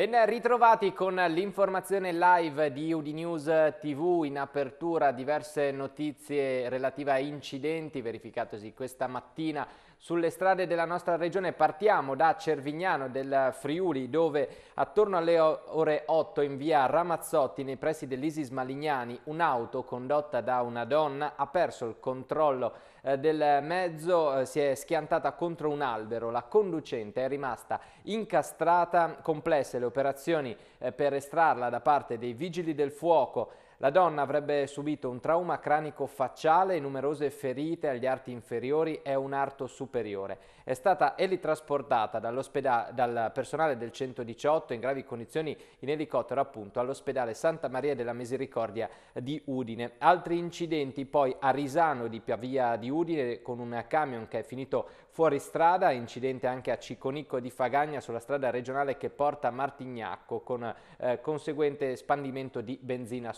Ben ritrovati con l'informazione live di Udinews TV, in apertura diverse notizie relative a incidenti verificatosi questa mattina sulle strade della nostra regione. Partiamo da Cervignano del Friuli dove attorno alle ore 8 in via Ramazzotti nei pressi dell'Isis Malignani un'auto condotta da una donna ha perso il controllo eh, del mezzo eh, si è schiantata contro un albero, la conducente è rimasta incastrata, complesse le operazioni eh, per estrarla da parte dei vigili del fuoco. La donna avrebbe subito un trauma cranico facciale e numerose ferite agli arti inferiori e un arto superiore. È stata elitrasportata dal personale del 118 in gravi condizioni in elicottero appunto all'ospedale Santa Maria della Misericordia di Udine. Altri incidenti poi a Risano di Pavia di Udine con un camion che è finito Fuori strada, incidente anche a Ciconicco di Fagagna sulla strada regionale che porta a Martignacco con eh, conseguente spandimento di benzina eh,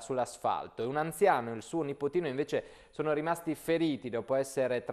sull'asfalto. Eh, sull un anziano e il suo nipotino invece sono rimasti feriti dopo essere,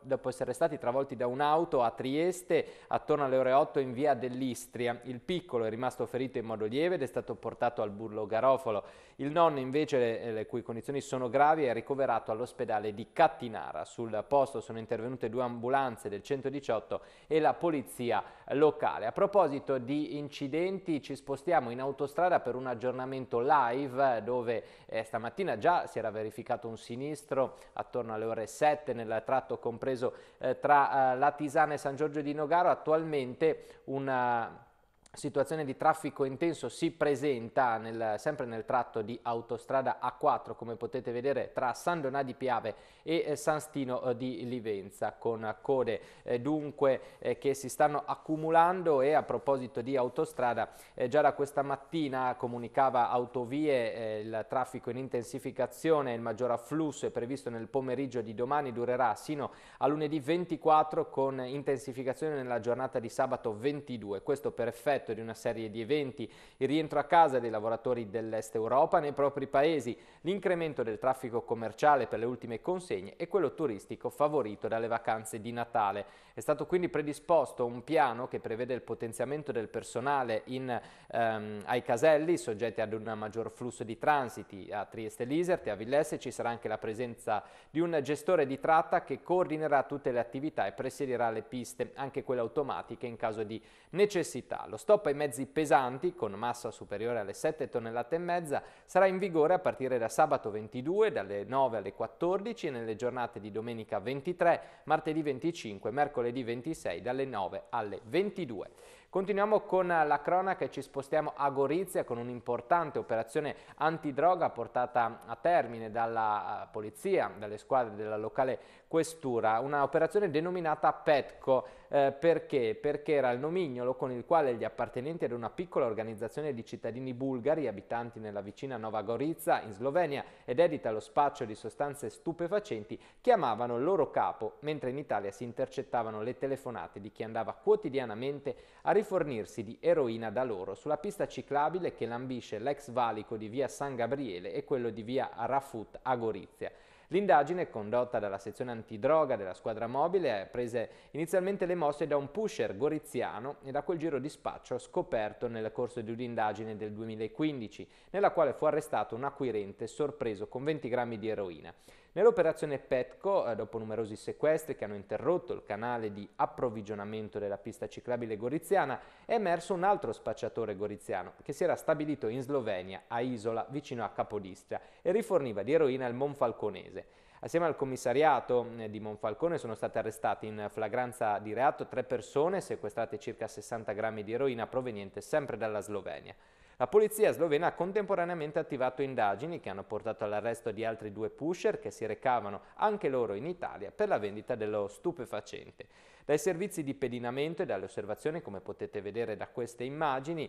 dopo essere stati travolti da un'auto a Trieste attorno alle ore 8 in via dell'Istria. Il piccolo è rimasto ferito in modo lieve ed è stato portato al burlo Garofalo. Il nonno invece, le, eh, le cui condizioni sono gravi, è ricoverato all'ospedale di Cattinara. Sul posto sono intervenute due ambulanze del 118 e la polizia locale. A proposito di incidenti, ci spostiamo in autostrada per un aggiornamento live dove eh, stamattina già si era verificato un sinistro attorno alle ore 7 nel tratto compreso eh, tra eh, la Tisana e San Giorgio di Nogaro. Attualmente una situazione di traffico intenso si presenta nel, sempre nel tratto di autostrada A4 come potete vedere tra San Donà di Piave e eh, San Stino eh, di Livenza con code eh, dunque eh, che si stanno accumulando e a proposito di autostrada eh, già da questa mattina comunicava Autovie eh, il traffico in intensificazione il maggior afflusso è previsto nel pomeriggio di domani durerà sino a lunedì 24 con intensificazione nella giornata di sabato 22 questo per effetto effetto di una serie di eventi, il rientro a casa dei lavoratori dell'Est Europa nei propri paesi, l'incremento del traffico commerciale per le ultime consegne e quello turistico favorito dalle vacanze di Natale. È stato quindi predisposto un piano che prevede il potenziamento del personale in, ehm, ai caselli, soggetti ad un maggior flusso di transiti a Trieste Lisert e a Villesse. Ci sarà anche la presenza di un gestore di tratta che coordinerà tutte le attività e presiderà le piste, anche quelle automatiche in caso di necessità. Lo Stop ai mezzi pesanti con massa superiore alle 7 tonnellate e mezza sarà in vigore a partire da sabato 22 dalle 9 alle 14 e nelle giornate di domenica 23, martedì 25, mercoledì 26 dalle 9 alle 22. Continuiamo con la cronaca e ci spostiamo a Gorizia con un'importante operazione antidroga portata a termine dalla eh, polizia, dalle squadre della locale questura, un'operazione denominata Petco. Eh, perché? Perché era il nomignolo con il quale gli appartenenti ad una piccola organizzazione di cittadini bulgari abitanti nella vicina Nova Gorizia in Slovenia ed edita allo spaccio di sostanze stupefacenti chiamavano il loro capo mentre in Italia si intercettavano le telefonate di chi andava quotidianamente a rifornirsi di eroina da loro sulla pista ciclabile che lambisce l'ex valico di via San Gabriele e quello di via Rafut a Gorizia. L'indagine, condotta dalla sezione antidroga della squadra mobile, prese inizialmente le mosse da un pusher goriziano e da quel giro di spaccio scoperto nel corso di un'indagine del 2015, nella quale fu arrestato un acquirente sorpreso con 20 grammi di eroina. Nell'operazione Petco, eh, dopo numerosi sequestri che hanno interrotto il canale di approvvigionamento della pista ciclabile goriziana, è emerso un altro spacciatore goriziano che si era stabilito in Slovenia, a Isola, vicino a Capodistria, e riforniva di eroina al Monfalconese. Assieme al commissariato eh, di Monfalcone sono state arrestate in flagranza di reato tre persone, sequestrate circa 60 grammi di eroina proveniente sempre dalla Slovenia. La polizia slovena ha contemporaneamente attivato indagini che hanno portato all'arresto di altri due pusher che si recavano anche loro in Italia per la vendita dello stupefacente. Dai servizi di pedinamento e dalle osservazioni, come potete vedere da queste immagini,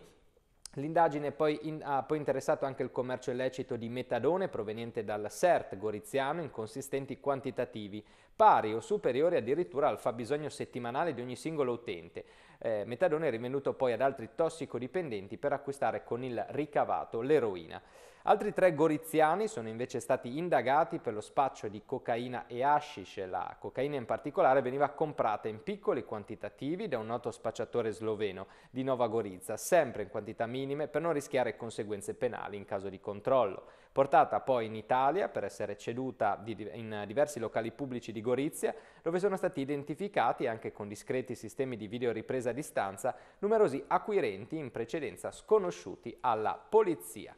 L'indagine in, ha poi interessato anche il commercio illecito di metadone proveniente dal CERT goriziano in consistenti quantitativi pari o superiori addirittura al fabbisogno settimanale di ogni singolo utente. Eh, metadone è rivenduto poi ad altri tossicodipendenti per acquistare con il ricavato l'eroina. Altri tre goriziani sono invece stati indagati per lo spaccio di cocaina e hashish. La cocaina in particolare veniva comprata in piccoli quantitativi da un noto spacciatore sloveno di Nova Gorizia, sempre in quantità minime per non rischiare conseguenze penali in caso di controllo portata poi in Italia per essere ceduta di, in diversi locali pubblici di Gorizia, dove sono stati identificati, anche con discreti sistemi di videoripresa a distanza, numerosi acquirenti in precedenza sconosciuti alla polizia.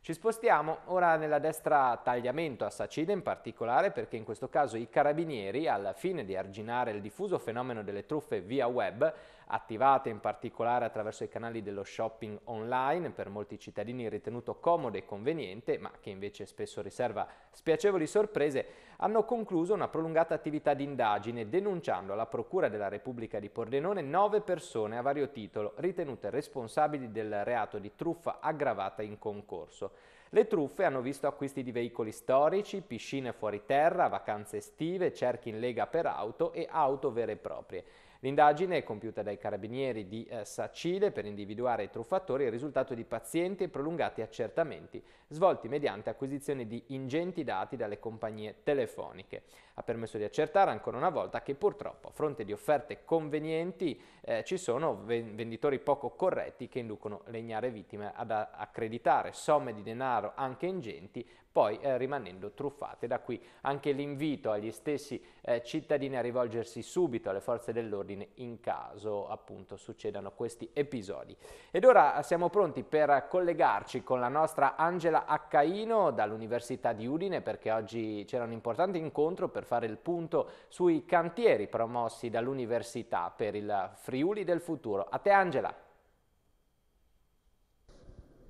Ci spostiamo ora nella destra tagliamento a Sacide in particolare perché in questo caso i carabinieri, al fine di arginare il diffuso fenomeno delle truffe via web, attivate in particolare attraverso i canali dello shopping online, per molti cittadini ritenuto comodo e conveniente, ma che invece spesso riserva spiacevoli sorprese, hanno concluso una prolungata attività di indagine denunciando alla Procura della Repubblica di Pordenone nove persone a vario titolo ritenute responsabili del reato di truffa aggravata in concorso. Le truffe hanno visto acquisti di veicoli storici, piscine fuori terra, vacanze estive, cerchi in lega per auto e auto vere e proprie. L'indagine compiuta dai carabinieri di eh, Sacile per individuare i truffatori è il risultato di pazienti e prolungati accertamenti svolti mediante acquisizione di ingenti dati dalle compagnie telefoniche. Ha permesso di accertare ancora una volta che purtroppo a fronte di offerte convenienti eh, ci sono venditori poco corretti che inducono le ignare vittime ad accreditare somme di denaro anche ingenti poi eh, rimanendo truffate. Da qui anche l'invito agli stessi eh, cittadini a rivolgersi subito alle forze dell'ordine in caso appunto succedano questi episodi. Ed ora eh, siamo pronti per collegarci con la nostra Angela Accaino dall'Università di Udine perché oggi c'era un importante incontro per fare il punto sui cantieri promossi dall'Università per il Friuli del futuro. A te Angela!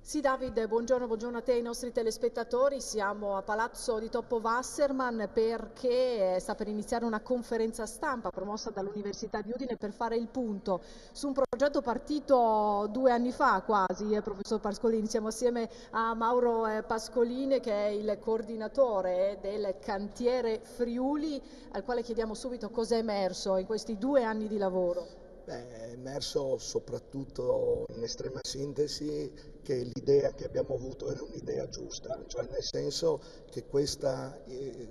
Sì Davide, buongiorno, buongiorno, a te e ai nostri telespettatori, siamo a Palazzo di Toppo Wasserman perché eh, sta per iniziare una conferenza stampa promossa dall'Università di Udine per fare il punto su un progetto partito due anni fa quasi, eh, professor Pascolini, siamo assieme a Mauro eh, Pascolini che è il coordinatore del cantiere Friuli al quale chiediamo subito cosa è emerso in questi due anni di lavoro. Beh, è emerso soprattutto in estrema sintesi che l'idea che abbiamo avuto era un'idea giusta, cioè nel senso che questa, eh,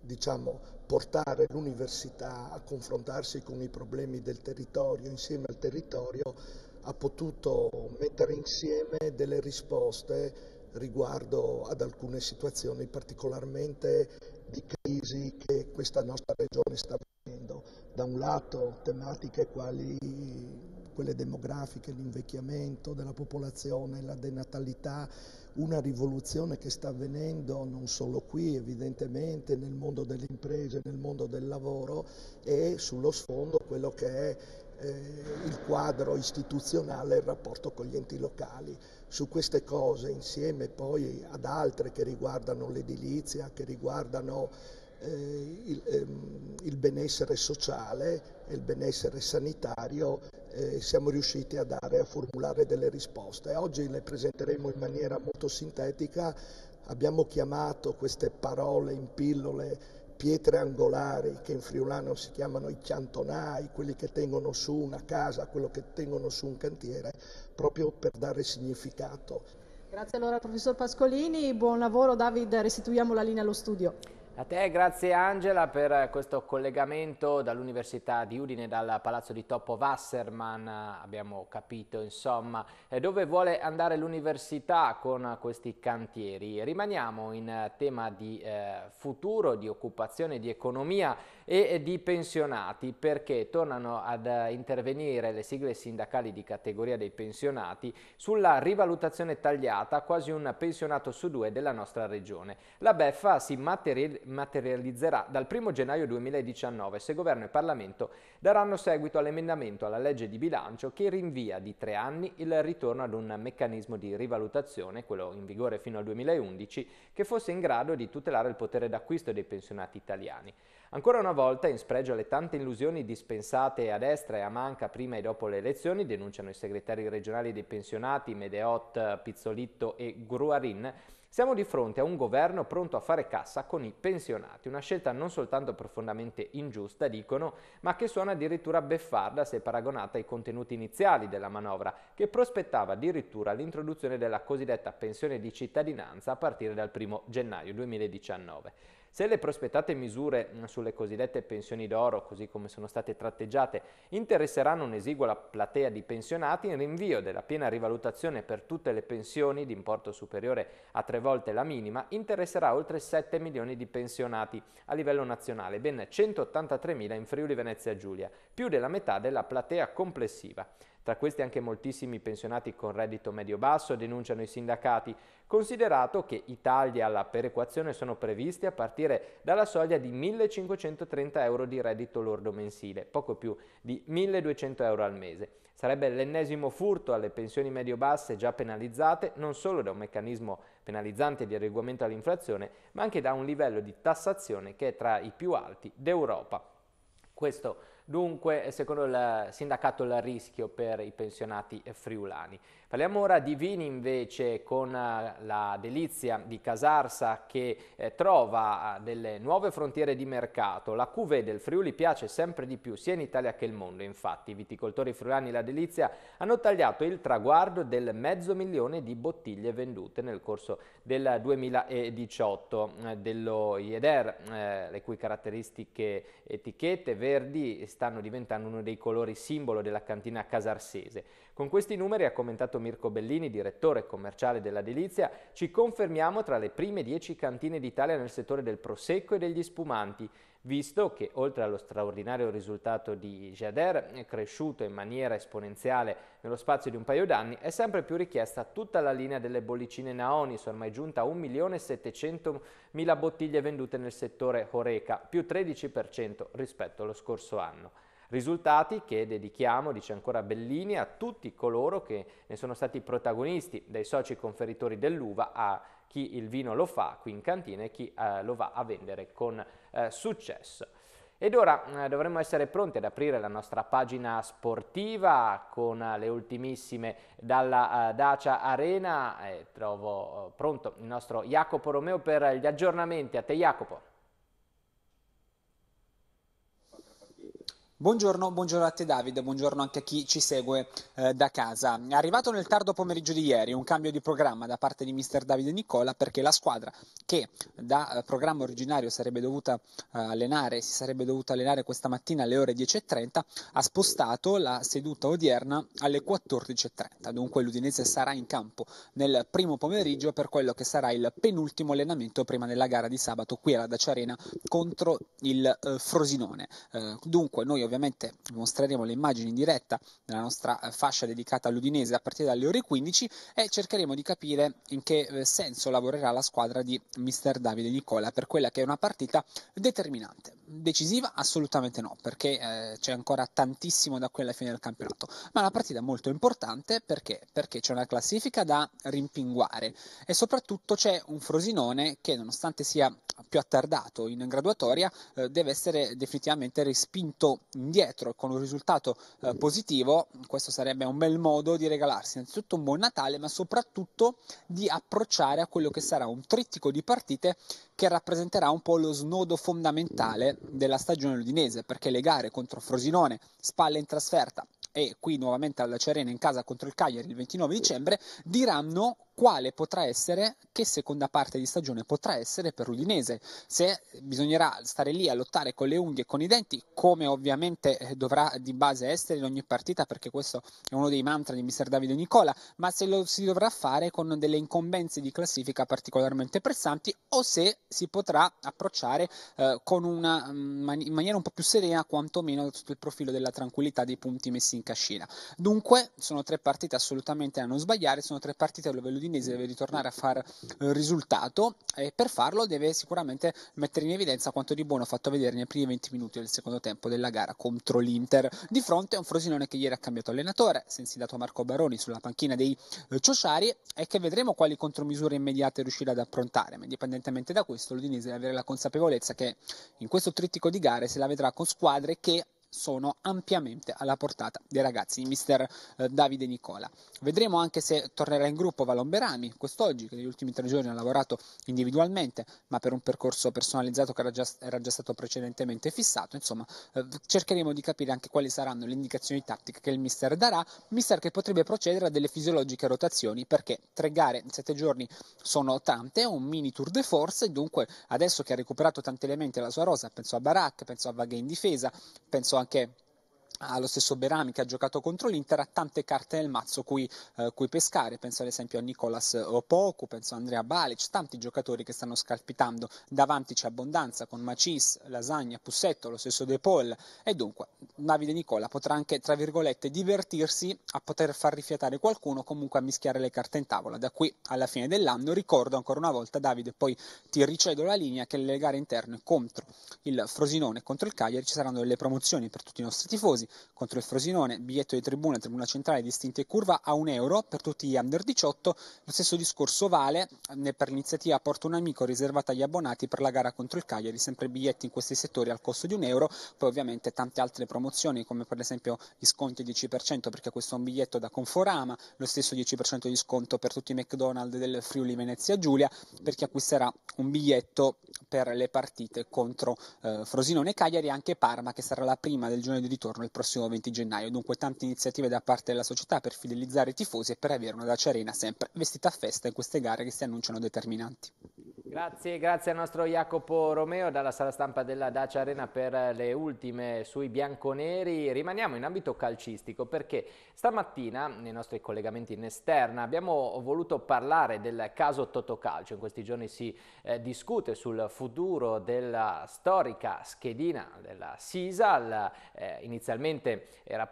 diciamo, portare l'università a confrontarsi con i problemi del territorio insieme al territorio ha potuto mettere insieme delle risposte riguardo ad alcune situazioni particolarmente di crisi che questa nostra regione sta vivendo. Da un lato tematiche quali quelle demografiche, l'invecchiamento della popolazione, la denatalità, una rivoluzione che sta avvenendo non solo qui evidentemente nel mondo delle imprese, nel mondo del lavoro e sullo sfondo quello che è eh, il quadro istituzionale e il rapporto con gli enti locali su queste cose insieme poi ad altre che riguardano l'edilizia, che riguardano eh, il, ehm, il, benessere sociale e il benessere sanitario, eh, siamo riusciti a dare, a formulare delle risposte. Oggi le presenteremo in maniera molto sintetica, abbiamo chiamato queste parole in pillole pietre angolari che in friulano si chiamano i ciantonai, quelli che tengono su una casa, quello che tengono su un cantiere, proprio per dare significato. Grazie allora professor Pascolini, buon lavoro David, restituiamo la linea allo studio. A te grazie Angela per questo collegamento dall'Università di Udine, dal Palazzo di Topo Wasserman, abbiamo capito insomma eh, dove vuole andare l'Università con questi cantieri. Rimaniamo in tema di eh, futuro, di occupazione, di economia e di pensionati perché tornano ad eh, intervenire le sigle sindacali di categoria dei pensionati sulla rivalutazione tagliata a quasi un pensionato su due della nostra regione. La beffa si materializzerà dal 1 gennaio 2019 se governo e Parlamento daranno seguito all'emendamento alla legge di bilancio che rinvia di tre anni il ritorno ad un meccanismo di rivalutazione, quello in vigore fino al 2011, che fosse in grado di tutelare il potere d'acquisto dei pensionati italiani. Ancora una volta, in spregio alle tante illusioni dispensate a destra e a manca prima e dopo le elezioni, denunciano i segretari regionali dei pensionati Medeot, Pizzolitto e Gruarin, siamo di fronte a un governo pronto a fare cassa con i pensionati, una scelta non soltanto profondamente ingiusta, dicono, ma che suona addirittura beffarda se paragonata ai contenuti iniziali della manovra, che prospettava addirittura l'introduzione della cosiddetta pensione di cittadinanza a partire dal 1 gennaio 2019. Se le prospettate misure mm, sulle cosiddette pensioni d'oro, così come sono state tratteggiate, interesseranno un'esigua platea di pensionati, il rinvio della piena rivalutazione per tutte le pensioni di importo superiore a tre volte la minima, interesserà oltre 7 milioni di pensionati a livello nazionale, ben 183 mila in Friuli Venezia Giulia, più della metà della platea complessiva. Tra questi anche moltissimi pensionati con reddito medio-basso denunciano i sindacati, considerato che i tagli alla perequazione sono previsti a partire dalla soglia di 1.530 euro di reddito lordo mensile, poco più di 1.200 euro al mese. Sarebbe l'ennesimo furto alle pensioni medio-basse già penalizzate non solo da un meccanismo penalizzante di adeguamento all'inflazione, ma anche da un livello di tassazione che è tra i più alti d'Europa. Questo Dunque, eh, secondo il sindacato il rischio per i pensionati friulani. Parliamo ora di vini invece con eh, la delizia di Casarsa che eh, trova eh, delle nuove frontiere di mercato. La cuvée del Friuli piace sempre di più sia in Italia che il mondo. Infatti i viticoltori friulani La Delizia hanno tagliato il traguardo del mezzo milione di bottiglie vendute nel corso del 2018 eh, dello IEDER, eh, le cui caratteristiche etichette verdi stanno diventando uno dei colori simbolo della cantina casarsese. Con questi numeri, ha commentato Mirko Bellini, direttore commerciale della Delizia, ci confermiamo tra le prime 10 cantine d'Italia nel settore del prosecco e degli spumanti visto che oltre allo straordinario risultato di Jader, cresciuto in maniera esponenziale nello spazio di un paio d'anni, è sempre più richiesta tutta la linea delle bollicine Naonis, ormai giunta a 1.700.000 bottiglie vendute nel settore Horeca, più 13% rispetto allo scorso anno. Risultati che dedichiamo, dice ancora Bellini, a tutti coloro che ne sono stati protagonisti, dai soci conferitori dell'uva a chi il vino lo fa qui in cantina e chi eh, lo va a vendere con eh, successo. Ed ora eh, dovremmo essere pronti ad aprire la nostra pagina sportiva con eh, le ultimissime dalla eh, Dacia Arena. Eh, trovo pronto il nostro Jacopo Romeo per gli aggiornamenti. A te Jacopo. Buongiorno, buongiorno, a te Davide, buongiorno anche a chi ci segue eh, da casa. È arrivato nel tardo pomeriggio di ieri un cambio di programma da parte di mister Davide Nicola perché la squadra che da eh, programma originario sarebbe dovuta eh, allenare, si sarebbe dovuta allenare questa mattina alle ore 10.30, ha spostato la seduta odierna alle 14.30. Dunque l'Udinese sarà in campo nel primo pomeriggio per quello che sarà il penultimo allenamento prima della gara di sabato qui alla Dacia Arena contro il eh, Frosinone. Eh, dunque noi ovviamente ovviamente mostreremo le immagini in diretta nella nostra eh, fascia dedicata all'Udinese a partire dalle ore 15 e cercheremo di capire in che eh, senso lavorerà la squadra di mister Davide Nicola per quella che è una partita determinante. Decisiva? Assolutamente no, perché eh, c'è ancora tantissimo da quella fine del campionato, ma è una partita molto importante perché? perché c'è una classifica da rimpinguare e soprattutto c'è un Frosinone che nonostante sia più attardato in graduatoria eh, deve essere definitivamente respinto indietro con un risultato eh, positivo questo sarebbe un bel modo di regalarsi innanzitutto un buon Natale ma soprattutto di approcciare a quello che sarà un trittico di partite che rappresenterà un po' lo snodo fondamentale della stagione ludinese perché le gare contro Frosinone, Spalle in trasferta e qui nuovamente alla Cerena in casa contro il Cagliari il 29 dicembre diranno quale potrà essere, che seconda parte di stagione potrà essere per l'Udinese, se bisognerà stare lì a lottare con le unghie e con i denti, come ovviamente eh, dovrà di base essere in ogni partita, perché questo è uno dei mantra di mister Davide Nicola, ma se lo si dovrà fare con delle incombenze di classifica particolarmente pressanti o se si potrà approcciare eh, una, mm, in maniera un po' più serena, quantomeno sotto il profilo della tranquillità dei punti messi in cascina. Dunque sono tre partite assolutamente da non sbagliare, sono tre partite a livello di l'Udinese deve ritornare a far eh, risultato e per farlo deve sicuramente mettere in evidenza quanto di buono ha fatto vedere nei primi 20 minuti del secondo tempo della gara contro l'Inter. Di fronte a un Frosinone che ieri ha cambiato allenatore, si è Marco Baroni sulla panchina dei eh, Ciociari e che vedremo quali contromisure immediate riuscirà ad approntare, ma indipendentemente da questo l'Udinese deve avere la consapevolezza che in questo trittico di gare se la vedrà con squadre che sono ampiamente alla portata dei ragazzi di mister eh, Davide Nicola. Vedremo anche se tornerà in gruppo Valomberami quest'oggi, che negli ultimi tre giorni ha lavorato individualmente, ma per un percorso personalizzato che era già, era già stato precedentemente fissato. Insomma, eh, cercheremo di capire anche quali saranno le indicazioni tattiche che il mister darà. Mister che potrebbe procedere a delle fisiologiche rotazioni, perché tre gare in sette giorni sono tante, è un mini tour de force, dunque adesso che ha recuperato tanti elementi alla sua rosa, penso a Barak, penso a Vaghe in difesa, penso a anche allo stesso Berami che ha giocato contro l'Inter, ha tante carte nel mazzo cui, eh, cui pescare, penso ad esempio a Nicolas Opoku, penso a Andrea Balic, tanti giocatori che stanno scalpitando, davanti c'è abbondanza con Macis, Lasagna, Pussetto, lo stesso De Paul e dunque Davide Nicola potrà anche tra virgolette divertirsi a poter far rifiatare qualcuno, comunque a mischiare le carte in tavola da qui alla fine dell'anno, ricordo ancora una volta Davide poi ti ricedo la linea che le gare interne contro il Frosinone e contro il Cagliari ci saranno delle promozioni per tutti i nostri tifosi Tosi contro il Frosinone, biglietto di tribuna, tribuna centrale, distinti e curva a un euro per tutti gli under 18, lo stesso discorso vale eh, per l'iniziativa Porto un amico riservata agli abbonati per la gara contro il Cagliari, sempre biglietti in questi settori al costo di un euro, poi ovviamente tante altre promozioni come per esempio gli sconti 10% perché questo è un biglietto da Conforama, lo stesso 10% di sconto per tutti i McDonald's del Friuli Venezia Giulia per chi acquisterà un biglietto per le partite contro eh, Frosinone e Cagliari e anche Parma che sarà la prima del giorno di ritorno il prossimo 20 gennaio, dunque tante iniziative da parte della società per fidelizzare i tifosi e per avere una Dacia Arena sempre vestita a festa in queste gare che si annunciano determinanti. Grazie, grazie al nostro Jacopo Romeo dalla sala stampa della Dacia Arena per le ultime sui bianconeri. Rimaniamo in ambito calcistico perché stamattina nei nostri collegamenti in esterna abbiamo voluto parlare del caso Totocalcio. In questi giorni si eh, discute sul futuro della storica schedina della Sisal. Eh, inizialmente era,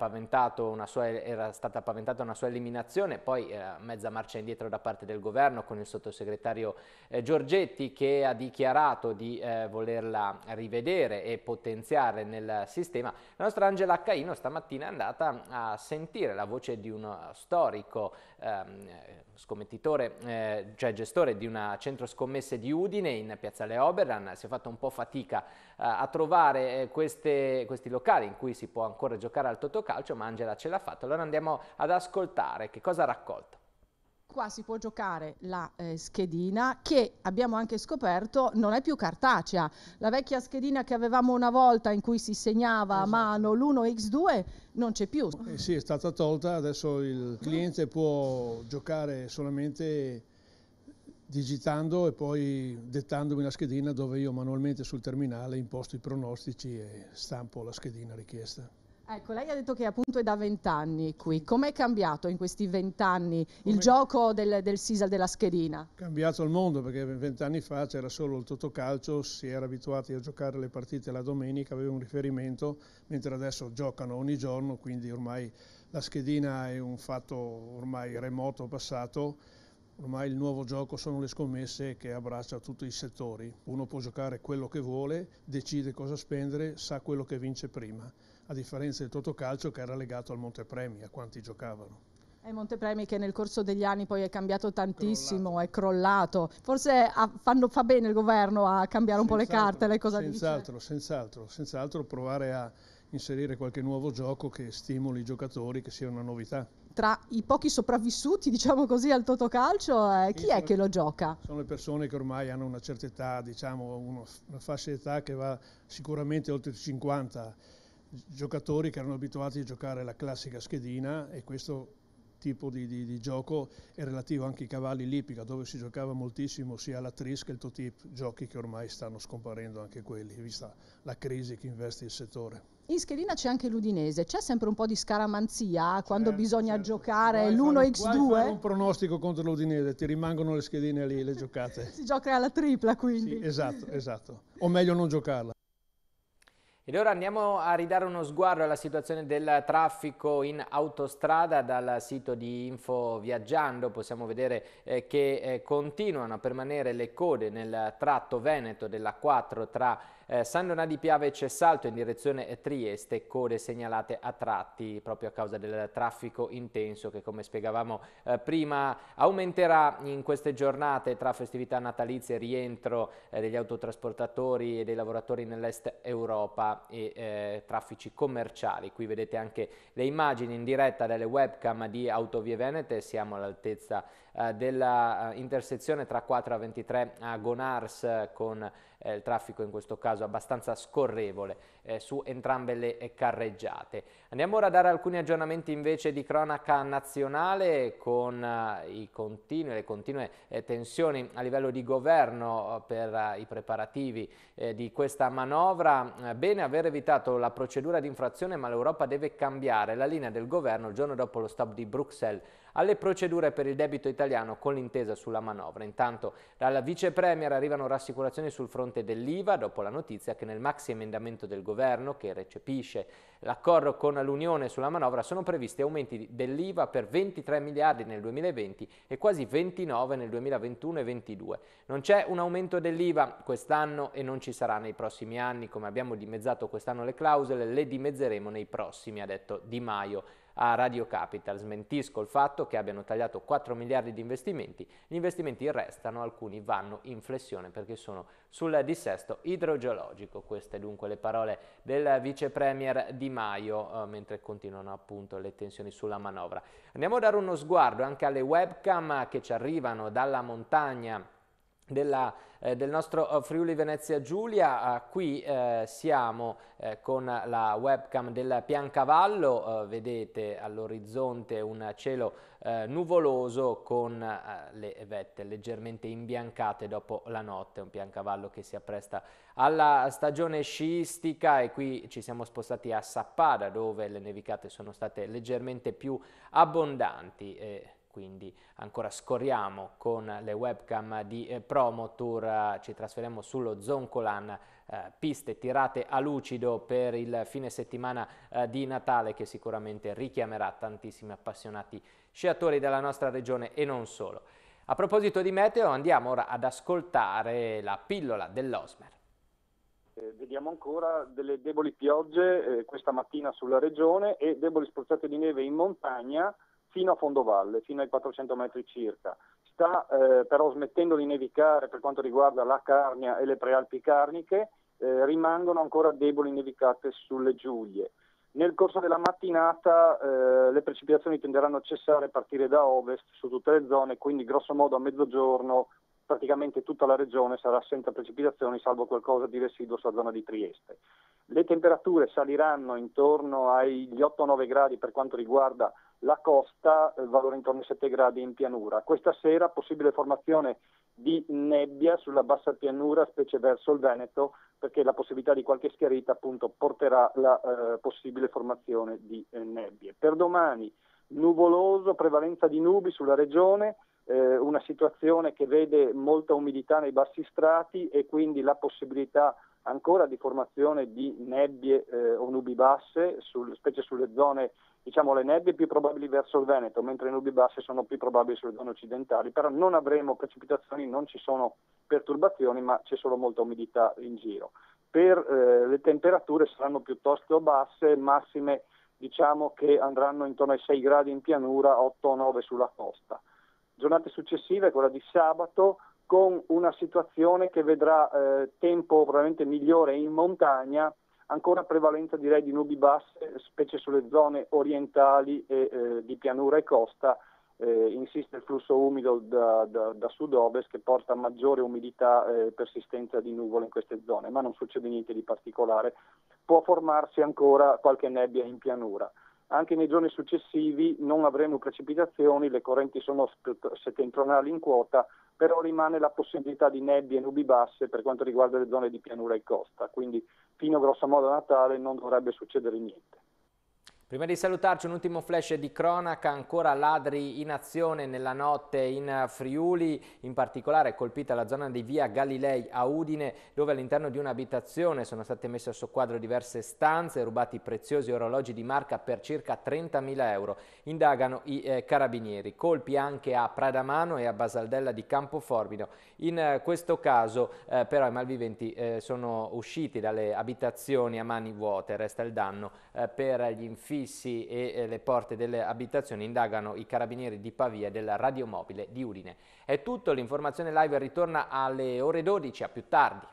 sua, era, stata paventata una sua eliminazione, poi eh, mezza marcia indietro da parte del governo con il sottosegretario eh, Giorgetti Giorgetti che ha dichiarato di eh, volerla rivedere e potenziare nel sistema, la nostra Angela Caino stamattina è andata a sentire la voce di uno eh, storico ehm, eh, scommettitore, eh, cioè gestore di una centro scommesse di Udine in Piazzale Oberlan, si è fatto un po' fatica eh, a trovare eh, queste, questi locali in cui si può ancora giocare al totocalcio, ma Angela ce l'ha fatta, allora andiamo ad ascoltare che cosa ha raccolto qua si può giocare la eh, schedina che abbiamo anche scoperto non è più cartacea. La vecchia schedina che avevamo una volta in cui si segnava esatto. a mano l'1x2 non c'è più. Eh sì, è stata tolta, adesso il cliente può giocare solamente digitando e poi dettandomi la schedina dove io manualmente sul terminale imposto i pronostici e stampo la schedina richiesta. Ecco, lei ha detto che appunto è da vent'anni qui. Com'è cambiato in questi vent'anni il Come... gioco del, del Sisal della schedina? Cambiato il mondo perché vent'anni fa c'era solo il totocalcio, si era abituati a giocare le partite la domenica, aveva un riferimento, mentre adesso giocano ogni giorno, quindi ormai la schedina è un fatto ormai remoto passato. Ormai il nuovo gioco sono le scommesse che abbraccia tutti i settori. Uno può giocare quello che vuole, decide cosa spendere, sa quello che vince prima a differenza del Totocalcio che era legato al Montepremi, a quanti giocavano. È Montepremi che nel corso degli anni poi è cambiato tantissimo, crollato. è crollato. Forse ha, fanno, fa bene il governo a cambiare un po' le carte, lei cosa senz'altro, dice? Senz'altro, senz'altro provare a inserire qualche nuovo gioco che stimoli i giocatori, che sia una novità. Tra i pochi sopravvissuti, diciamo così, al Totocalcio, eh, chi sono, è che lo gioca? Sono le persone che ormai hanno una certa età, diciamo una fascia d'età che va sicuramente oltre i 50 giocatori che erano abituati a giocare la classica schedina e questo tipo di, di, di gioco è relativo anche ai cavalli l'ippica dove si giocava moltissimo sia la tris che il totip, giochi che ormai stanno scomparendo anche quelli, vista la crisi che investe il settore. In schedina c'è anche l'Udinese, c'è sempre un po' di scaramanzia certo, quando certo. bisogna certo. giocare l'1x2. un pronostico contro l'Udinese, ti rimangono le schedine lì, le giocate. si gioca alla tripla quindi. Sì, esatto, esatto. O meglio non giocarla. Ed ora andiamo a ridare uno sguardo alla situazione del traffico in autostrada dal sito di Info Viaggiando. Possiamo vedere eh, che eh, continuano a permanere le code nel tratto veneto della 4 tra eh, San Donà di Piave c'è salto in direzione Trieste, code segnalate a tratti proprio a causa del traffico intenso che come spiegavamo eh, prima aumenterà in queste giornate tra festività natalizie, rientro eh, degli autotrasportatori e dei lavoratori nell'est Europa e eh, traffici commerciali. Qui vedete anche le immagini in diretta delle webcam di Autovie Venete, siamo all'altezza eh, della eh, intersezione tra 4 a 23 a Gonars con eh, il traffico in questo caso abbastanza scorrevole eh, su entrambe le eh, carreggiate. Andiamo ora a dare alcuni aggiornamenti invece di cronaca nazionale con eh, continui, le continue eh, tensioni a livello di governo eh, per eh, i preparativi di questa manovra. bene aver evitato la procedura di infrazione ma l'Europa deve cambiare la linea del governo il giorno dopo lo stop di Bruxelles alle procedure per il debito italiano con l'intesa sulla manovra. Intanto dalla vicepremiera arrivano rassicurazioni sul fronte dell'IVA dopo la notizia che nel maxi emendamento del governo governo che recepisce l'accordo con l'Unione sulla manovra sono previsti aumenti dell'IVA per 23 miliardi nel 2020 e quasi 29 nel 2021 e 2022. Non c'è un aumento dell'IVA quest'anno e non ci sarà nei prossimi anni, come abbiamo dimezzato quest'anno le clausole, le dimezzeremo nei prossimi, ha detto Di Maio a Radio Capital. Smentisco il fatto che abbiano tagliato 4 miliardi di investimenti, gli investimenti restano, alcuni vanno in flessione perché sono sul dissesto idrogeologico. Queste dunque le parole del vice premier Di Maio eh, mentre continuano appunto le tensioni sulla manovra. Andiamo a dare uno sguardo anche alle webcam che ci arrivano dalla montagna della, eh, del nostro eh, Friuli Venezia Giulia, eh, qui eh, siamo eh, con la webcam del Piancavallo, eh, vedete all'orizzonte un cielo nuvoloso con le vette leggermente imbiancate dopo la notte, un Piancavallo che si appresta alla stagione sciistica e qui ci siamo spostati a Sappada dove le nevicate sono state leggermente più abbondanti quindi ancora scorriamo con le webcam di eh, Promo Tour, eh, ci trasferiamo sullo Zoncolan, eh, piste tirate a lucido per il fine settimana eh, di Natale che sicuramente richiamerà tantissimi appassionati sciatori della nostra regione e non solo. A proposito di meteo andiamo ora ad ascoltare la pillola dell'Osmer. Eh, vediamo ancora delle deboli piogge eh, questa mattina sulla regione e deboli spruzzate di neve in montagna fino a fondovalle, fino ai 400 metri circa. Sta eh, però smettendo di nevicare per quanto riguarda la Carnia e le prealpi carniche, eh, rimangono ancora deboli nevicate sulle Giulie. Nel corso della mattinata eh, le precipitazioni tenderanno a cessare a partire da ovest su tutte le zone, quindi grosso modo a mezzogiorno praticamente tutta la regione sarà senza precipitazioni, salvo qualcosa di residuo sulla zona di Trieste. Le temperature saliranno intorno agli 8-9 gradi per quanto riguarda la costa eh, valore intorno ai 7 gradi in pianura. Questa sera possibile formazione di nebbia sulla bassa pianura, specie verso il Veneto, perché la possibilità di qualche schiarita appunto porterà la eh, possibile formazione di eh, nebbie. Per domani nuvoloso, prevalenza di nubi sulla regione, eh, una situazione che vede molta umidità nei bassi strati e quindi la possibilità ancora di formazione di nebbie eh, o nubi basse, sul, specie sulle zone diciamo, le nebbie più probabili verso il Veneto, mentre le nubi basse sono più probabili sulle zone occidentali, però non avremo precipitazioni, non ci sono perturbazioni, ma c'è solo molta umidità in giro. Per, eh, le temperature saranno piuttosto basse, massime diciamo che andranno intorno ai 6 gradi in pianura, 8 o 9 sulla costa. Giornate successive, quella di sabato, con una situazione che vedrà eh, tempo probabilmente migliore in montagna, ancora prevalenza direi di nubi basse, specie sulle zone orientali e eh, di pianura e costa, eh, insiste il flusso umido da, da, da, sud-ovest che porta a maggiore umidità eh, e eh, persistenza di nuvole in queste zone, ma non succede niente di particolare. Può formarsi ancora qualche nebbia in pianura. Anche nei giorni successivi non avremo precipitazioni, le correnti sono settentrionali in quota, però rimane la possibilità di nebbie e nubi basse per quanto riguarda le zone di pianura e costa, quindi fino grosso modo a Natale non dovrebbe succedere niente. Prima di salutarci un ultimo flash di cronaca, ancora ladri in azione nella notte in Friuli, in particolare colpita la zona di via Galilei a Udine dove all'interno di un'abitazione sono state messe a soqquadro diverse stanze, rubati preziosi orologi di marca per circa 30.000 euro, indagano i eh, carabinieri. Colpi anche a Pradamano e a Basaldella di Campoforbido, in eh, questo caso eh, però i malviventi eh, sono usciti dalle abitazioni a mani vuote, resta il danno eh, per gli infili infissi e eh, le porte delle abitazioni indagano i carabinieri di Pavia del radiomobile di Udine. È tutto, l'informazione live ritorna alle ore 12, a più tardi.